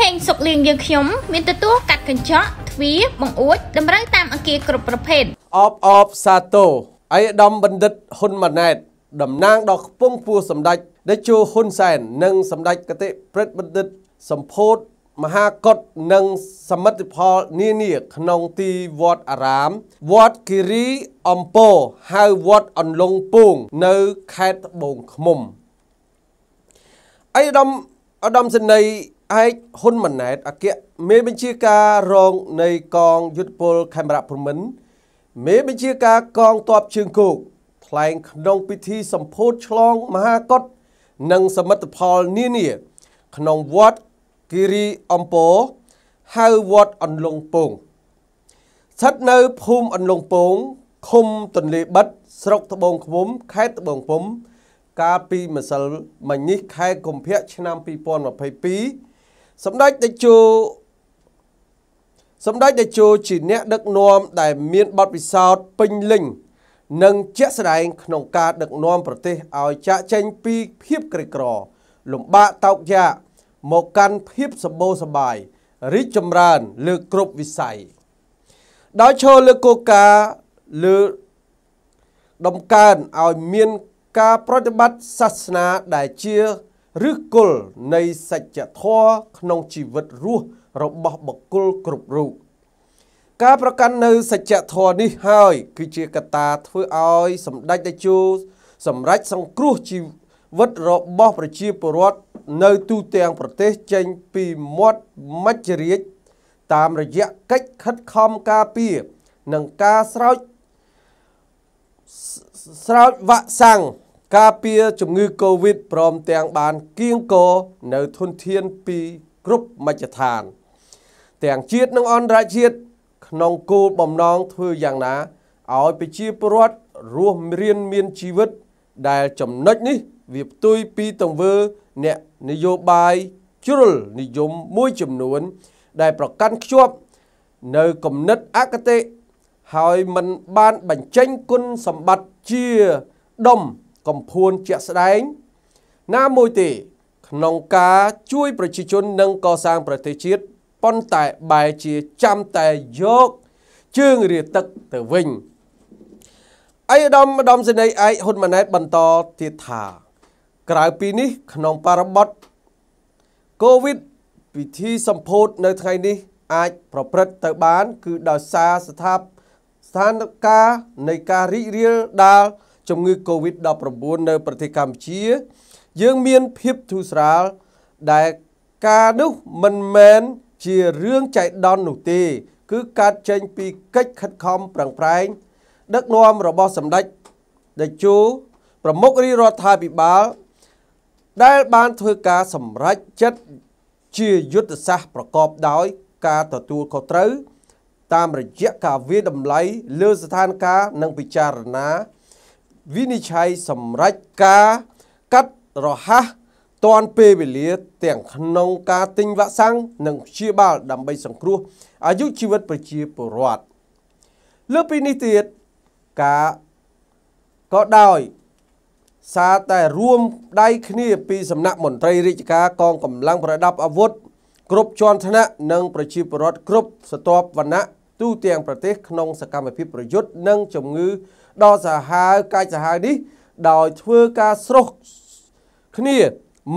ហេងសុកលៀងយើងខ្ញុំមានទទួលកាត់កញ្ចក់ទ្វារបង្អួចតម្រូវតាមអគារគ្រប់ប្រភេទអបអបសាទោអាយដាមបណ្ឌិតហ៊ុនម៉ាណែតតំណាងដល់ខ្ពង់ពួរសម្ដេចតេជោហ៊ុនសែន និង សម្ដេចកតិប្រិទ្ធបណ្ឌិតសម្ពោធមហាកុដនិង សមិទ្ធផលនានាក្នុងទីវត្តអារាមវត្តគិរីអំពរហៅវត្តអន្លង់ពងនៅខេត្តត្បូងឃ្មុំអាយដាមអាដាមសេនីឯកហ៊ុនម៉ាណែតអគ្គមេបញ្ជាការរង នៃកងយុទ្ធពលខេមរៈព្រមិនមេបញ្ជាការកងទ័ពជើងគោកថ្លែងក្នុងពិធីសម្ពោធឆ្លងមហាកុដនិងសមិទ្ធផលនានា ក្នុងវត្តគិរីអំពរហៅវត្តអន្លង់ពងស្ថិតនៅភូមិអន្លង់ពងឃុំទន្លេបិទស្រុកត្បូងឃ្មុំខេត្តត្បូងឃ្មុំ កាលពីម្សិលមិញនេះខែកុម្ភៈឆ្នាំ2022សម្ដេចតេជោសម្ដេចតេជោជាអ្នកដឹកនាំដែលមានបទពិសោធន៍ពេញលេញនិង ជាក់ស្ដែង ក្នុងការ ដឹកនាំប្រទេសឲ្យចាក់ចែងពីភាពក្រីក្រលំបាកតោកយ៉ាកមកកាន់ភាពសម្បូរសប្បាយរីកចម្រើន លើគ្រប់វិស័យដោយឈរលើគោលការណ៍លើដំកើងឲ្យមានការប្រតិបត្តិសាសនាដែលជាឬគុលនៃសច្ចធម៌ក្នុងជីវិតរស់របស់បុគ្គលគ្រប់រូបការប្រកាន់នៅសច្ចធម៌នេះហើយ គឺជាកត្តាធ្វើឲ្យសម្ដេចតេជោសម្រេចសង្គ្រោះជីវិតរបស់ ប្រជាពលរដ្ឋនៅទូទាំងប្រទេសចេញពីមាត់មច្ចរាជតាមរយៈកិច្ចខិតខំការពារនិងការស្រោចស្រោចវាក់សាំងការពារជំងឺកូវីដព្រមទាំងបានគៀងកនៅធនធានពីគ្រប់មជ្ឈដ្ឋាន ទាំងជាតិនិងអន្តរជាតិក្នុងគោលបំណងធ្វើយ៉ាងណាឲ្យប្រជាពលរដ្ឋរស់រៀនមានជីវិត ដែលចំណុចនេះ វាផ្ទុយពីទង្វើអ្នកនយោបាយជ្រុលនិយមមួយចំនួន ដែលប្រកាន់ខ្ជាប់នៅគំនិតអគតិហើយមិនបានបញ្ចេញគុណសម្បត្តិជាដុំកំភួនជាក់ស្ដែងណាមួយទេ ក្នុងការជួយប្រជាជននិងកសាងប្រទេសជាតិប៉ុន្តែបែរជាចាំតែយកជើងរាទឹកទៅវិញអៃដាមម្ដំសេនីឯកហ៊ុនម៉ាណែតបន្តទៀតថា ក្រៅពីនេះ ក្នុងបរិបទកូវីដពិធីសម្ពោធនៅថ្ងៃនេះ អាច ប្រព្រឹត្តទៅបាន គឺដោយសារស្ថាបស្ថានភាពនៃការរីករាលដាលជំងឺ Covid-19 នៅ ប្រទេសកម្ពុជា យើងមានភាពធូរស្រាល ដែលការនោះមិនមែនជារឿងចៃដន្យនោះទេ គឺកើតចេញពីកិច្ចខិតខំប្រឹងប្រែងដឹកនាំរបស់សម្ដេចតេជោប្រមុខរាជរដ្ឋាភិបាលដែលបានធ្វើការសម្រេចចិត្តជាយុទ្ធសាស្ត្រប្រកបដោយ ការទទួលខុសត្រូវតាមរយៈការវាតម្លៃលើស្ថានភាពនិងពិចារណាវិនិច្ឆ័យសម្រេចការកាត់រហ័សតាន់ពេលវេលា ទាំងក្នុងការទិញវ៉ាក់សាំងនិងព្យាបាលដើម្បីសង្គ្រោះ អាយុជីវិត ប្រជាពលរដ្ឋលើពីនេះទៀតការក៏ដោយ សារតែរួមដៃគ្នា ពីសំណាក់មន្ត្រីរាជការកងកម្លាំងប្រដាប់អាវុធគ្រប់ជាន់ថ្នាក់និងប្រជាពលរដ្ឋគ្រប់ស្រទាប់វណ្ណៈទូទាំងប្រទេស ក្នុង សកម្មភាពប្រយុទ្ធនិងជំងឺដ៏សាហាវកាយសាហាវនេះដោយធ្វើការស្រោះគ្នា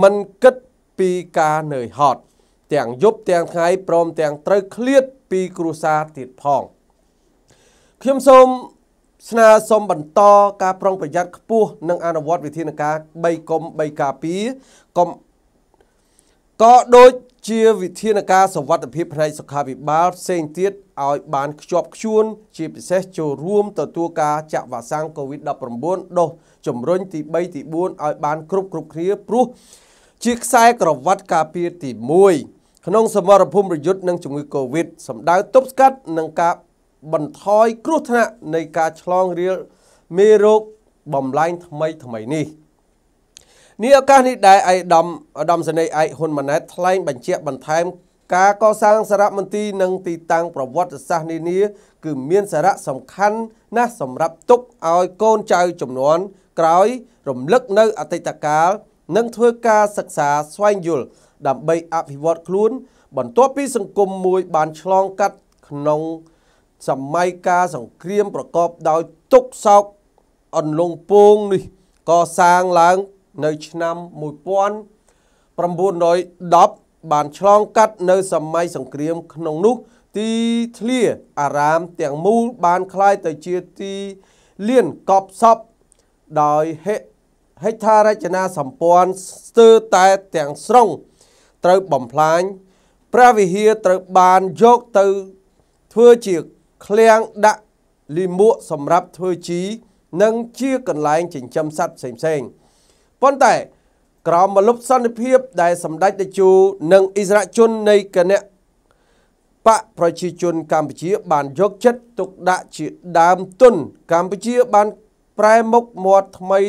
មិនគិតពីការនឿយហត់ទាំងយប់ទាំងថ្ងៃព្រមទាំងត្រូវឃ្លាតពីគ្រួសារទៀតផង ខ្ញុំសូមស្នើសុំបន្តការប្រុងប្រយ័ត្នខ្ពស់និងអនុវត្តវិធានការ3កុំ3ការពារកុំក៏ដូចជាវិធានការសវត្ថភាពផ្នែកសុខាភិបាលផ្សេងទៀតឲ្យបានខ្ជាប់ខ្ជួន ជាពិសេសចូលរួមទទួលការចាក់វ៉ាក់សាំង COVID-19 ដូសជំរុញទី3ទី4ឲ្យ បាន គ្រប់គ្រប់គ្នាព្រោះជាខ្សែក្រវ៉ាត់ការពារទី1ក្នុងសមរភូមិប្រយុទ្ធនឹងជំងឺ Covid សម្ដៅទប់ស្កាត់នឹងការបន្ថយគ្រោះថ្នាក់នៃការឆ្លងរាលមេរោគបំលែងថ្មីថ្មីនេះ។នេះឱកាសនេះដែរឯកឧត្តមឧត្តមសេនីយ៍ឯកហ៊ុនម៉ាណែតថ្លែងបញ្ជាក់បន្ថែមការកសាងសារមន្ទីរនិងទីតាំងប្រវត្តិសាស្ត្រនានា គឺមានសារៈសំខាន់ណាស់សម្រាប់ទុកឲ្យកូនចៅចំនួនក្រោយរំលឹកនៅអតីតកាលនិងធ្វើការសិក្សាស្វែងយល់ដើម្បី អភិវឌ្ឍខ្លួនបន្ទាប់ពីសង្គមមួយ បានឆ្លងកាត់ក្នុង សម័យកាលសង្គ្រាមប្រកបដោយទុកសោកអន្លង់ពងនេះកសាងឡើងនៅឆ្នាំ1910បានឆ្លងកាត់នៅសម័យសង្គ្រាមក្នុងនោះ ទីធ្លាអារាមទាំងមូលបានคล้ายទៅជាទីលានកប់សពដោយហេដ្ឋារចនាសម្ព័ន្ធស្ទើរតែទាំងស្រុង ត្រូវបំផ្លាញព្រះវិហារត្រូវបានយកទៅធ្វើជាឃ្លាំងដាក់លិមួកសម្រាប់ធ្វើជីនិងជាកន្លែងចិញ្ចឹមសត្វផ្សេងៗប៉ុន្តែក្រោមមកលុបសន្តិភាពដែលសម្ដេចតេជោនិងអិសរាជជននៃគណៈបកប្រជាជនកម្ពុជាបានយកចិត្តទុកដាក់ជាដើមទុនកម្ពុជាបានប្រែមុខមាត់ថ្មី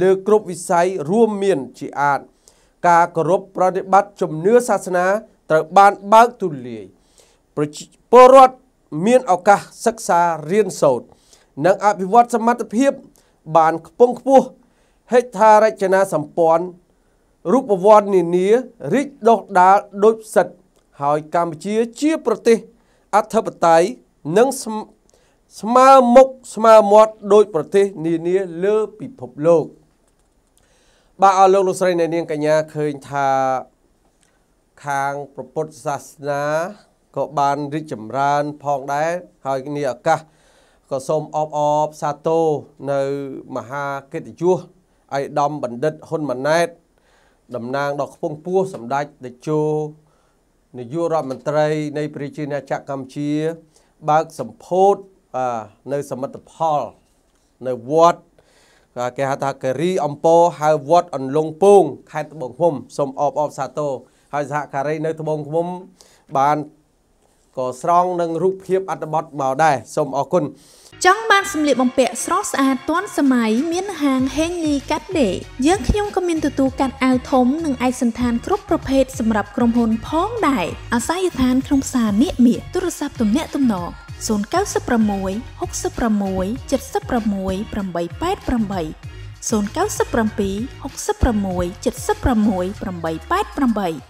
លើគ្រប់វិស័យរួមមានជាអាចការគោរពប្រតិបត្តិជំនឿសាសនាត្រូវបានបើកទូលាយពលរដ្ឋមានឱកាសសិក្សារៀនសូត្រនិងអភិវឌ្ឍសមត្ថភាព បានខ្ពង់ខ្ពស់ហេដ្ឋារចនាសម្ព័ន្ធរូបវ័ន្តនានារីកដុះដាលដោយផ្សិតហើយកម្ពុជាជាប្រទេសអធិបតេយ្យនិងស្មើមុខស្មើមាត់ដោយប្រទេសនានាលើពិភពលោកបាទអរលោកលោកស្រីអ្នកនាងកញ្ញាឃើញថាខាងប្រពុទ្ធសាសនាក៏បានរីកចម្រើនផងដែរហើយនេះឱកាសក៏សូមអបអបសាទរនៅមហាកិត្តិយសឯកឧត្តមបណ្ឌិតហ៊ុនម៉ាណែតតំណាងដល់ខ្ពង់ពោះសម្ដេចតេជោនាយករដ្ឋមន្ត្រី នៃប្រជាណាចក្រកម្ពុជា បើកសម្ពោធនៅសមិទ្ធផលនៅវត្តគេហៅថាការីអំពរហៅវត្តអន្លង់ពងខេត្តត្បូងឃ្មុំសូមអបអបសាទរហើយសហការី នៅត្បូងឃ្មុំបានក៏ស្រង់នឹងរូបភាពអត្ថបទមកដែរសូមអរគុណចង់បានសម្លៀកបំពាក់ស្រស់ស្អាតទាន់សម័យមានហាង Henley Gatde យើងខ្ញុំក៏មានទទួលកាត់អាវធំនិងឯកសណ្ឋានគ្រប់ប្រភេទសម្រាប់ក្រុមហ៊ុនផងដែរអាស័យដ្ឋានក្នុងផ្សារនាគមៀទូរស័ព្ទទំនាក់ទំនង096 66 76 888 097 66 76 888